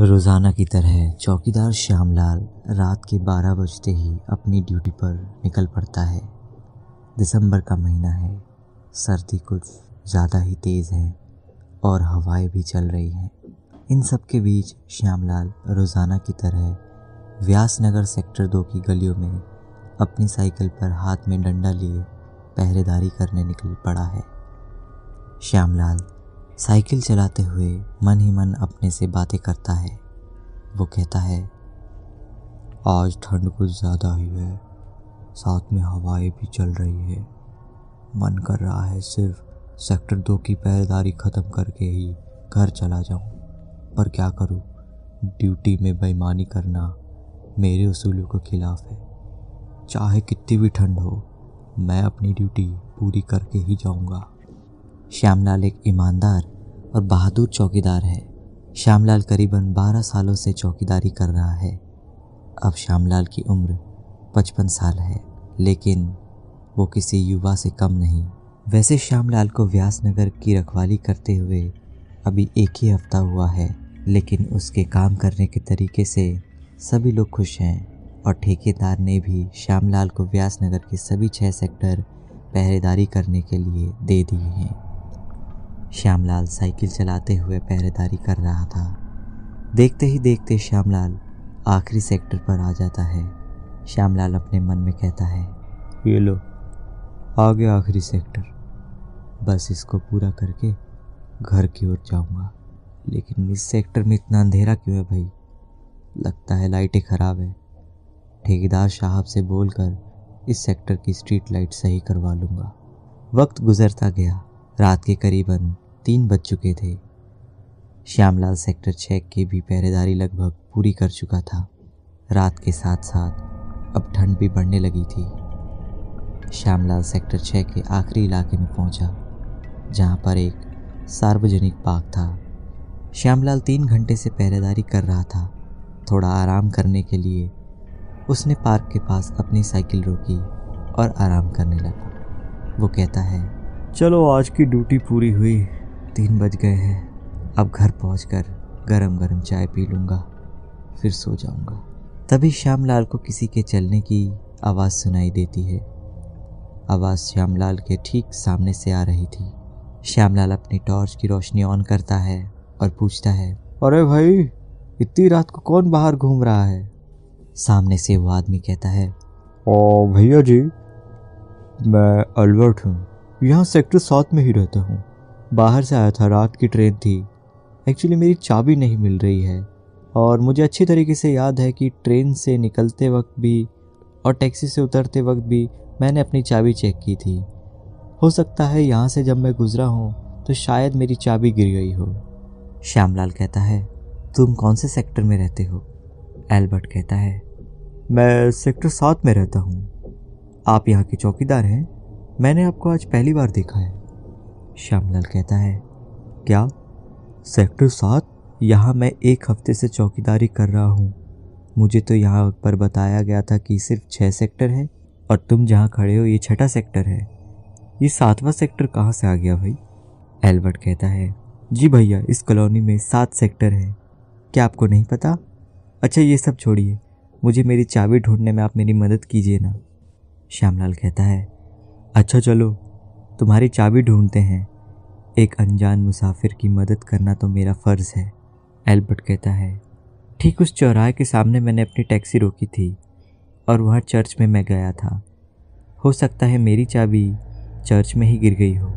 रोज़ाना की तरह चौकीदार श्यामलाल रात के बारह बजते ही अपनी ड्यूटी पर निकल पड़ता है दिसंबर का महीना है सर्दी कुछ ज़्यादा ही तेज़ है और हवाएं भी चल रही हैं इन सब के बीच श्यामलाल रोज़ाना की तरह व्यास नगर सेक्टर दो की गलियों में अपनी साइकिल पर हाथ में डंडा लिए पहरेदारी करने निकल पड़ा है श्यामलाल साइकिल चलाते हुए मन ही मन अपने से बातें करता है वो कहता है आज ठंड कुछ ज़्यादा ही है साथ में हवाएं भी चल रही है मन कर रहा है सिर्फ सेक्टर दो की पहरेदारी ख़त्म करके ही घर चला जाऊं पर क्या करूं ड्यूटी में बेईमानी करना मेरे असूलों के खिलाफ है चाहे कितनी भी ठंड हो मैं अपनी ड्यूटी पूरी करके ही जाऊंगा श्यामलाल एक ईमानदार और बहादुर चौकीदार है श्यामलाल करीबन 12 सालों से चौकीदारी कर रहा है अब श्यामलाल की उम्र 55 साल है लेकिन वो किसी युवा से कम नहीं वैसे श्यामलाल को व्यासनगर की रखवाली करते हुए अभी एक ही हफ्ता हुआ है लेकिन उसके काम करने के तरीके से सभी लोग खुश हैं और ठेकेदार ने भी श्यामलाल को व्यासनगर के सभी छः सेक्टर पहरेदारी करने के लिए दे दिए हैं श्यामलाल साइकिल चलाते हुए पहरेदारी कर रहा था देखते ही देखते श्यामलाल आखिरी सेक्टर पर आ जाता है श्यामलाल अपने मन में कहता है ये लो आगे आखिरी सेक्टर बस इसको पूरा करके घर की ओर जाऊंगा लेकिन इस सेक्टर में इतना अंधेरा क्यों है भाई लगता है लाइटें ख़राब है ठेकेदार साहब से बोलकर इस सेक्टर की स्ट्रीट लाइट सही करवा लूँगा वक्त गुजरता गया रात के करीबन तीन बज चुके थे श्यामलाल सेक्टर छः की भी पहरेदारी लगभग पूरी कर चुका था रात के साथ साथ अब ठंड भी बढ़ने लगी थी श्यामलाल सेक्टर छः के आखिरी इलाके में पहुंचा, जहां पर एक सार्वजनिक पार्क था श्यामलाल तीन घंटे से पहरेदारी कर रहा था थोड़ा आराम करने के लिए उसने पार्क के पास अपनी साइकिल रोकी और आराम करने लगा वो कहता है चलो आज की ड्यूटी पूरी हुई तीन बज गए हैं अब घर पहुँच कर गरम गरम चाय पी लूँगा फिर सो जाऊँगा तभी श्यामलाल को किसी के चलने की आवाज़ सुनाई देती है आवाज़ श्यामलाल के ठीक सामने से आ रही थी श्यामलाल अपनी टॉर्च की रोशनी ऑन करता है और पूछता है अरे भाई इतनी रात को कौन बाहर घूम रहा है सामने से वो आदमी कहता है ओ भैया जी मैं अल्बर्ट हूँ यहाँ सेक्टर सात में ही रहता हूँ बाहर से आया था रात की ट्रेन थी एक्चुअली मेरी चाबी नहीं मिल रही है और मुझे अच्छी तरीके से याद है कि ट्रेन से निकलते वक्त भी और टैक्सी से उतरते वक्त भी मैंने अपनी चाबी चेक की थी हो सकता है यहाँ से जब मैं गुज़रा हूँ तो शायद मेरी चाबी गिर गई हो श्यामलाल कहता है तुम कौन से सेक्टर में रहते हो एल्बर्ट कहता है मैं सेक्टर सात में रहता हूँ आप यहाँ के चौकीदार हैं मैंने आपको आज पहली बार देखा है श्यामलाल कहता है क्या सेक्टर सात यहाँ मैं एक हफ्ते से चौकीदारी कर रहा हूँ मुझे तो यहाँ पर बताया गया था कि सिर्फ छः सेक्टर है और तुम जहाँ खड़े हो ये छठा सेक्टर है ये सातवां सेक्टर कहाँ से आ गया भाई एल्बर्ट कहता है जी भैया इस कॉलोनी में सात सेक्टर है क्या आपको नहीं पता अच्छा ये सब छोड़िए मुझे मेरी चाबी ढूंढने में आप मेरी मदद कीजिए ना श्यामलाल कहता है अच्छा चलो तुम्हारी चाबी ढूंढते हैं एक अनजान मुसाफिर की मदद करना तो मेरा फ़र्ज़ है एल्बर्ट कहता है ठीक उस चौराहे के सामने मैंने अपनी टैक्सी रोकी थी और वहाँ चर्च में मैं गया था हो सकता है मेरी चाबी चर्च में ही गिर गई हो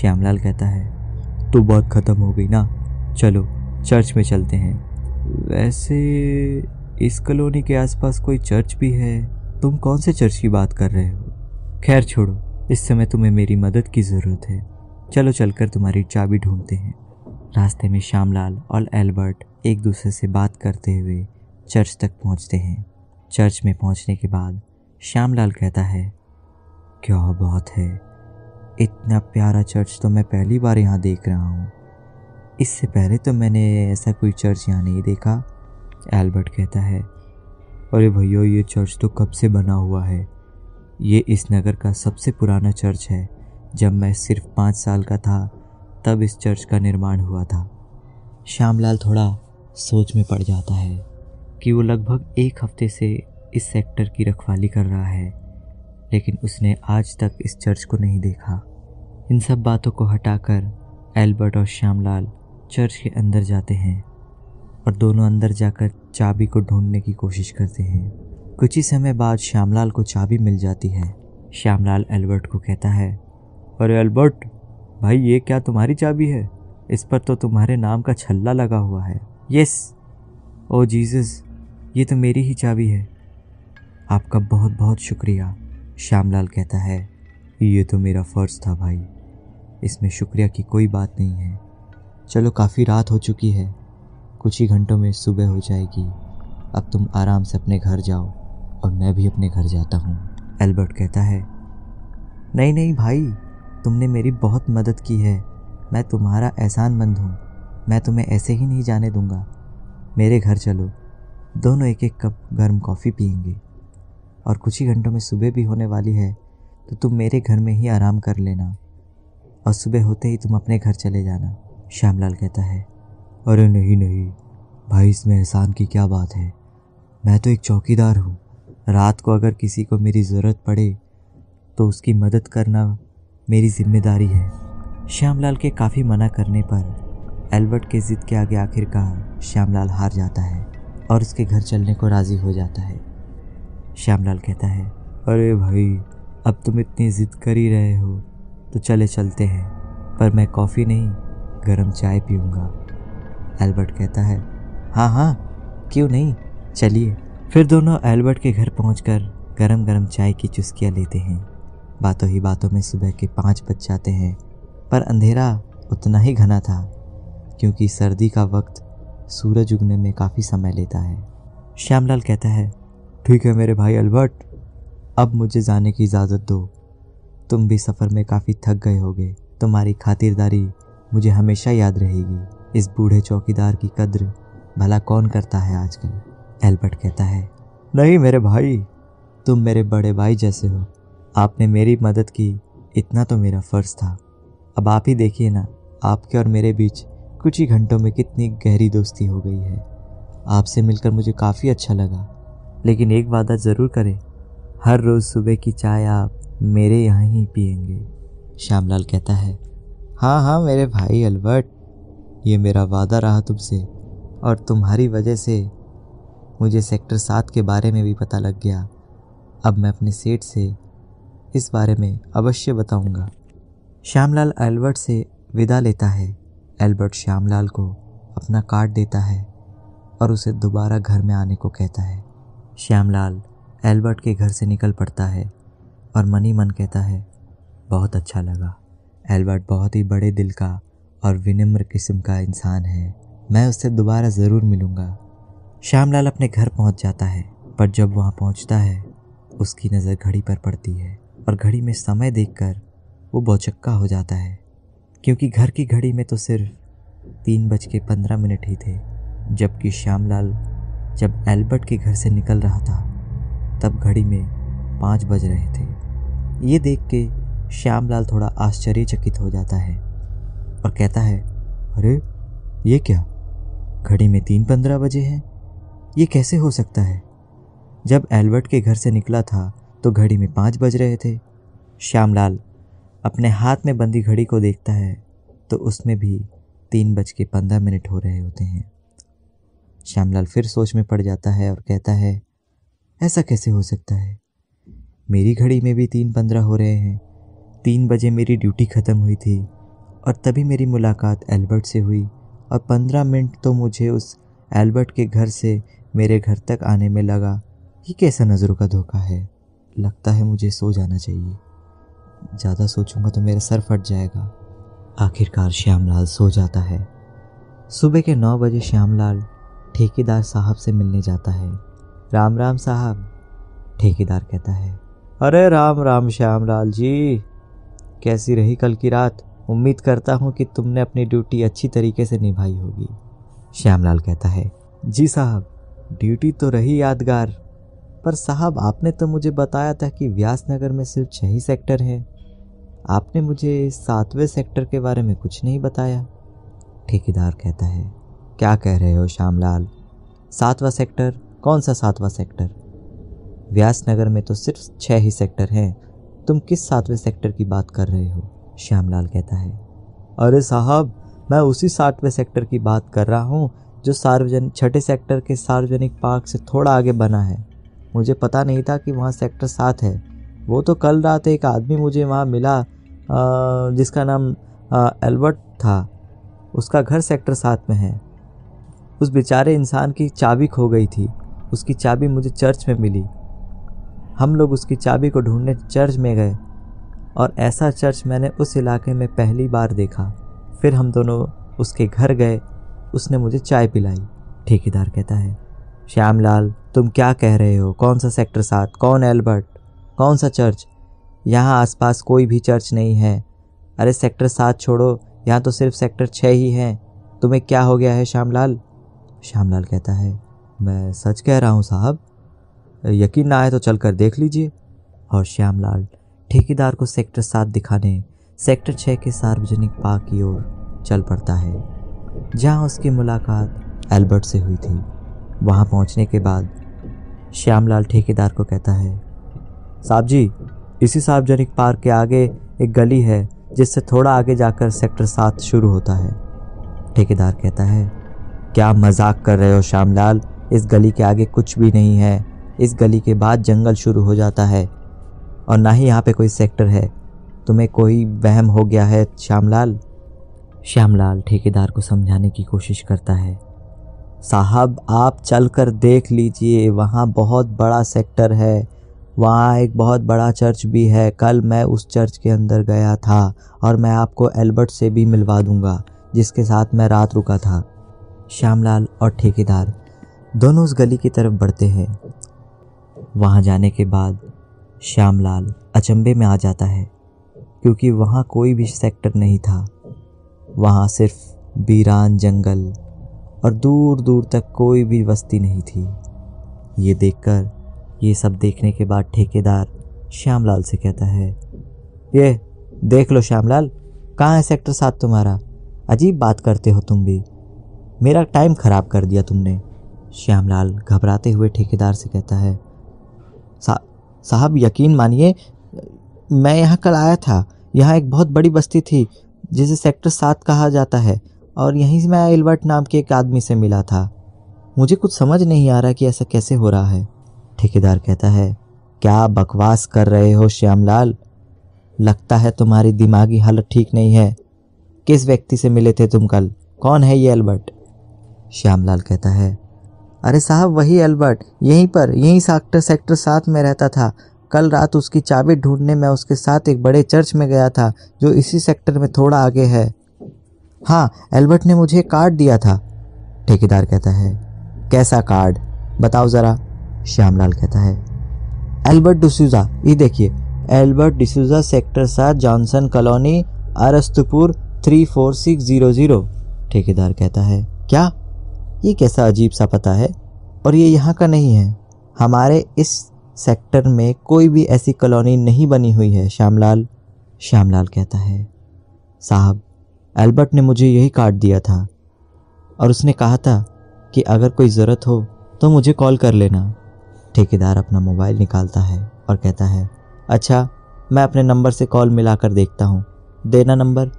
श्यामलाल कहता है तो बात ख़त्म हो गई ना चलो चर्च में चलते हैं वैसे इस कॉलोनी के आसपास कोई चर्च भी है तुम कौन से चर्च की बात कर रहे हो खैर छोड़ो इस समय तुम्हें मेरी मदद की ज़रूरत है चलो चलकर तुम्हारी चाबी ढूंढते हैं रास्ते में श्यामलाल और एल्बर्ट एक दूसरे से बात करते हुए चर्च तक पहुंचते हैं चर्च में पहुंचने के बाद श्यामलाल कहता है क्या बात है इतना प्यारा चर्च तो मैं पहली बार यहाँ देख रहा हूँ इससे पहले तो मैंने ऐसा कोई चर्च यहाँ नहीं देखा एल्बर्ट कहता है अरे भैया ये चर्च तो कब से बना हुआ है ये इस नगर का सबसे पुराना चर्च है जब मैं सिर्फ पाँच साल का था तब इस चर्च का निर्माण हुआ था श्यामलाल थोड़ा सोच में पड़ जाता है कि वो लगभग एक हफ्ते से इस सेक्टर की रखवाली कर रहा है लेकिन उसने आज तक इस चर्च को नहीं देखा इन सब बातों को हटाकर एल्बर्ट और श्यामलाल चर्च के अंदर जाते हैं और दोनों अंदर जाकर चाबी को ढूंढने की कोशिश करते हैं कुछ ही समय बाद श्यामलाल को चाबी मिल जाती है श्यामलाल एल्बर्ट को कहता है अरे एल्बर्ट भाई ये क्या तुम्हारी चाबी है इस पर तो तुम्हारे नाम का छल्ला लगा हुआ है यस ओ जीसस ये तो मेरी ही चाबी है आपका बहुत बहुत शुक्रिया श्यामलाल कहता है ये तो मेरा फ़र्ज़ था भाई इसमें शुक्रिया की कोई बात नहीं है चलो काफ़ी रात हो चुकी है कुछ ही घंटों में सुबह हो जाएगी अब तुम आराम से अपने घर जाओ और मैं भी अपने घर जाता हूँ एल्बर्ट कहता है नहीं नहीं भाई तुमने मेरी बहुत मदद की है मैं तुम्हारा एहसानमंद हूँ मैं तुम्हें ऐसे ही नहीं जाने दूंगा मेरे घर चलो दोनों एक एक कप गर्म कॉफ़ी पियेंगे और कुछ ही घंटों में सुबह भी होने वाली है तो तुम मेरे घर में ही आराम कर लेना और सुबह होते ही तुम अपने घर चले जाना श्यामलाल कहता है अरे नहीं नहीं भाई इसमें एहसान की क्या बात है मैं तो एक चौकीदार हूँ रात को अगर किसी को मेरी ज़रूरत पड़े तो उसकी मदद करना मेरी जिम्मेदारी है श्यामलाल के काफ़ी मना करने पर एल्बर्ट के ज़िद के आगे आखिरकार श्यामलाल हार जाता है और उसके घर चलने को राज़ी हो जाता है श्यामलाल कहता है अरे भाई अब तुम इतनी ज़िद कर ही रहे हो तो चले चलते हैं पर मैं कॉफ़ी नहीं गरम चाय पीऊँगा एल्बर्ट कहता है हाँ हाँ क्यों नहीं चलिए फिर दोनों एल्बर्ट के घर पहुँच कर गरम गरम चाय की चुस्कियाँ लेते हैं बातों ही बातों में सुबह के पाँच बज जाते हैं पर अंधेरा उतना ही घना था क्योंकि सर्दी का वक्त सूरज उगने में काफ़ी समय लेता है श्यामलाल कहता है ठीक है मेरे भाई अल्बर्ट अब मुझे जाने की इजाज़त दो तुम भी सफ़र में काफ़ी थक गए होगे तुम्हारी खातिरदारी मुझे हमेशा याद रहेगी इस बूढ़े चौकीदार की कद्र भला कौन करता है आजकल एल्बर्ट कहता है नहीं मेरे भाई तुम मेरे बड़े भाई जैसे हो आपने मेरी मदद की इतना तो मेरा फ़र्ज़ था अब आप ही देखिए ना आपके और मेरे बीच कुछ ही घंटों में कितनी गहरी दोस्ती हो गई है आपसे मिलकर मुझे काफ़ी अच्छा लगा लेकिन एक वादा ज़रूर करें हर रोज़ सुबह की चाय आप मेरे यहाँ ही पियेंगे श्यामलाल कहता है हाँ हाँ मेरे भाई अलबर्ट ये मेरा वादा रहा तुमसे और तुम्हारी वजह से मुझे सेक्टर सात के बारे में भी पता लग गया अब मैं अपने सेठ से इस बारे में अवश्य बताऊंगा। श्यामलाल एल्बर्ट से विदा लेता है एल्बर्ट श्यामलाल को अपना कार्ड देता है और उसे दोबारा घर में आने को कहता है श्यामलाल एल्बर्ट के घर से निकल पड़ता है और मनी मन कहता है बहुत अच्छा लगा एल्बर्ट बहुत ही बड़े दिल का और विनम्र किस्म का इंसान है मैं उससे दोबारा ज़रूर मिलूँगा श्यामलाल अपने घर पहुंच जाता है पर जब वहां पहुंचता है उसकी नज़र घड़ी पर पड़ती है और घड़ी में समय देखकर वो बौचक्का हो जाता है क्योंकि घर की घड़ी में तो सिर्फ तीन बज के पंद्रह मिनट ही थे जबकि श्यामलाल जब एल्बर्ट के घर से निकल रहा था तब घड़ी में पाँच बज रहे थे ये देख के श्यामलाल थोड़ा आश्चर्यचकित हो जाता है और कहता है अरे ये क्या घड़ी में तीन पंद्रह बजे हैं ये कैसे हो सकता है जब एल्बर्ट के घर से निकला था तो घड़ी में पाँच बज रहे थे श्यामलाल अपने हाथ में बंदी घड़ी को देखता है तो उसमें भी तीन बज के पंद्रह मिनट हो रहे होते हैं श्यामलाल फिर सोच में पड़ जाता है और कहता है ऐसा कैसे हो सकता है मेरी घड़ी में भी तीन पंद्रह हो रहे हैं तीन बजे मेरी ड्यूटी ख़त्म हुई थी और तभी मेरी मुलाकात एल्बर्ट से हुई और पंद्रह मिनट तो मुझे उस एल्बर्ट के घर से मेरे घर तक आने में लगा ये कैसा नज़रों का धोखा है लगता है मुझे सो जाना चाहिए ज़्यादा सोचूंगा तो मेरा सर फट जाएगा आखिरकार श्यामलाल सो जाता है सुबह के नौ बजे श्यामलाल ठेकेदार साहब से मिलने जाता है राम राम साहब ठेकेदार कहता है अरे राम राम श्यामलाल जी कैसी रही कल की रात उम्मीद करता हूँ कि तुमने अपनी ड्यूटी अच्छी तरीके से निभाई होगी श्यामलाल कहता है जी साहब ड्यूटी तो रही यादगार पर साहब आपने तो मुझे बताया था कि व्यास नगर में सिर्फ छः ही सेक्टर है आपने मुझे सातवें सेक्टर के बारे में कुछ नहीं बताया ठेकेदार कहता है क्या कह रहे हो श्यामलाल सातवां सेक्टर कौन सा सातवां सेक्टर व्यास नगर में तो सिर्फ छः ही सेक्टर हैं तुम किस सातवें सेक्टर की बात कर रहे हो श्यामलाल कहता है अरे साहब मैं उसी सातवें सेक्टर की बात कर रहा हूँ जो सार्वजनिक छठे सेक्टर के सार्वजनिक पार्क से थोड़ा आगे बना है मुझे पता नहीं था कि वहाँ सेक्टर सात है वो तो कल रात एक आदमी मुझे वहाँ मिला जिसका नाम एल्बर्ट था उसका घर सेक्टर सात में है उस बेचारे इंसान की चाबी खो गई थी उसकी चाबी मुझे चर्च में मिली हम लोग उसकी चाबी को ढूंढने चर्च में गए और ऐसा चर्च मैंने उस इलाके में पहली बार देखा फिर हम दोनों उसके घर गए उसने मुझे चाय पिलाई ठेकेदार कहता है श्यामलाल तुम क्या कह रहे हो कौन सा सेक्टर सात कौन एल्बर्ट कौन सा चर्च यहाँ आसपास कोई भी चर्च नहीं है अरे सेक्टर सात छोड़ो यहाँ तो सिर्फ सेक्टर छः ही हैं तुम्हें क्या हो गया है श्यामलाल श्यामलाल कहता है मैं सच कह रहा हूँ साहब यकीन ना आए तो चल कर देख लीजिए और श्यामलाल ठेकेदार को सेक्टर सात दिखाने सेक्टर छः के सार्वजनिक पार्क की ओर चल पड़ता है जहाँ उसकी मुलाकात एल्बर्ट से हुई थी वहाँ पहुँचने के बाद श्यामलाल ठेकेदार को कहता है साहब जी इसी सार्वजनिक पार्क के आगे एक गली है जिससे थोड़ा आगे जाकर सेक्टर सात शुरू होता है ठेकेदार कहता है क्या मजाक कर रहे हो श्यामलाल इस गली के आगे कुछ भी नहीं है इस गली के बाद जंगल शुरू हो जाता है और ना ही यहाँ पे कोई सेक्टर है तुम्हें कोई वहम हो गया है श्यामलाल श्यामलाल ठेकेदार को समझाने की कोशिश करता है साहब आप चल कर देख लीजिए वहाँ बहुत बड़ा सेक्टर है वहाँ एक बहुत बड़ा चर्च भी है कल मैं उस चर्च के अंदर गया था और मैं आपको एल्बर्ट से भी मिलवा दूंगा जिसके साथ मैं रात रुका था श्यामलाल और ठेकेदार दोनों उस गली की तरफ बढ़ते हैं वहाँ जाने के बाद श्यामलाल अचंबे में आ जाता है क्योंकि वहाँ कोई भी सेक्टर नहीं था वहाँ सिर्फ वीरान जंगल और दूर दूर तक कोई भी बस्ती नहीं थी ये देखकर ये सब देखने के बाद ठेकेदार श्यामलाल से कहता है ये देख लो श्यामलाल कहाँ है सेक्टर सात तुम्हारा अजीब बात करते हो तुम भी मेरा टाइम ख़राब कर दिया तुमने श्यामलाल घबराते हुए ठेकेदार से कहता है साहब यकीन मानिए मैं यहाँ कल आया था यहाँ एक बहुत बड़ी बस्ती थी जिसे सेक्टर सात कहा जाता है और यहीं से मैं एल्बर्ट नाम के एक आदमी से मिला था मुझे कुछ समझ नहीं आ रहा कि ऐसा कैसे हो रहा है ठेकेदार कहता है क्या बकवास कर रहे हो श्यामलाल लगता है तुम्हारी दिमागी हालत ठीक नहीं है किस व्यक्ति से मिले थे तुम कल कौन है ये एल्बर्ट श्यामलाल कहता है अरे साहब वही एल्बर्ट यहीं पर यहीं सेक्टर सेक्टर सात में रहता था कल रात उसकी चाबी ढूंढने मैं उसके साथ एक बड़े चर्च में गया था जो इसी सेक्टर में थोड़ा आगे है हाँ एल्बर्ट ने मुझे कार्ड दिया था ठेकेदार कहता है कैसा कार्ड बताओ ज़रा श्यामलाल कहता है एल्बर्ट डिसूजा ये देखिए एल्बर्ट डिसूजा सेक्टर सात Johnson colony Arastpur three four six zero zero ठेकेदार कहता है क्या ये कैसा अजीब सा पता है और ये यहाँ का नहीं है हमारे इस सेक्टर में कोई भी ऐसी कॉलोनी नहीं बनी हुई है श्यामलाल श्यामलाल कहता है साहब एल्बर्ट ने मुझे यही कार्ड दिया था और उसने कहा था कि अगर कोई ज़रूरत हो तो मुझे कॉल कर लेना ठेकेदार अपना मोबाइल निकालता है और कहता है अच्छा मैं अपने नंबर से कॉल मिलाकर देखता हूँ देना नंबर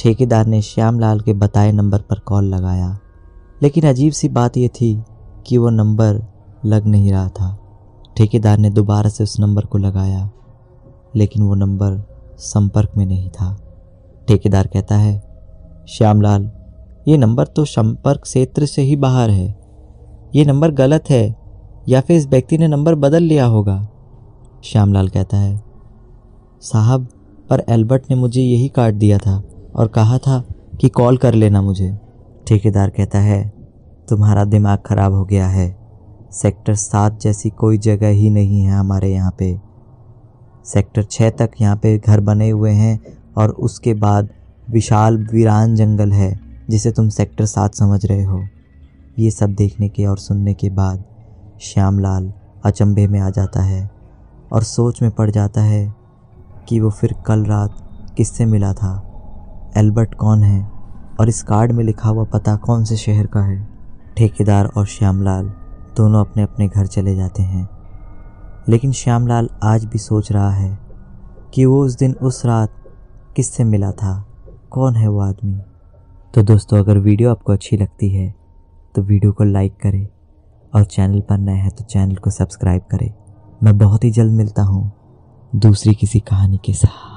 ठेकेदार ने लाल के बताए नंबर पर कॉल लगाया लेकिन अजीब सी बात यह थी कि वो नंबर लग नहीं रहा था ठेकेदार ने दोबारा से उस नंबर को लगाया लेकिन वो नंबर संपर्क में नहीं था ठेकेदार कहता है श्यामलाल ये नंबर तो संपर्क क्षेत्र से ही बाहर है ये नंबर गलत है या फिर इस व्यक्ति ने नंबर बदल लिया होगा श्यामलाल कहता है साहब पर एल्बर्ट ने मुझे यही काट दिया था और कहा था कि कॉल कर लेना मुझे ठेकेदार कहता है तुम्हारा दिमाग ख़राब हो गया है सेक्टर सात जैसी कोई जगह ही नहीं है हमारे यहाँ पे सेक्टर छः तक यहाँ पे घर बने हुए हैं और उसके बाद विशाल वीरान जंगल है जिसे तुम सेक्टर सात समझ रहे हो ये सब देखने के और सुनने के बाद श्यामलाल अचंभे में आ जाता है और सोच में पड़ जाता है कि वो फिर कल रात किससे मिला था एल्बर्ट कौन है और इस कार्ड में लिखा हुआ पता कौन से शहर का है ठेकेदार और श्यामलाल दोनों अपने अपने घर चले जाते हैं लेकिन श्यामलाल आज भी सोच रहा है कि वो उस दिन उस रात किससे मिला था कौन है वो आदमी तो दोस्तों अगर वीडियो आपको अच्छी लगती है तो वीडियो को लाइक करें और चैनल पर नए हैं तो चैनल को सब्सक्राइब करें मैं बहुत ही जल्द मिलता हूँ दूसरी किसी कहानी के साथ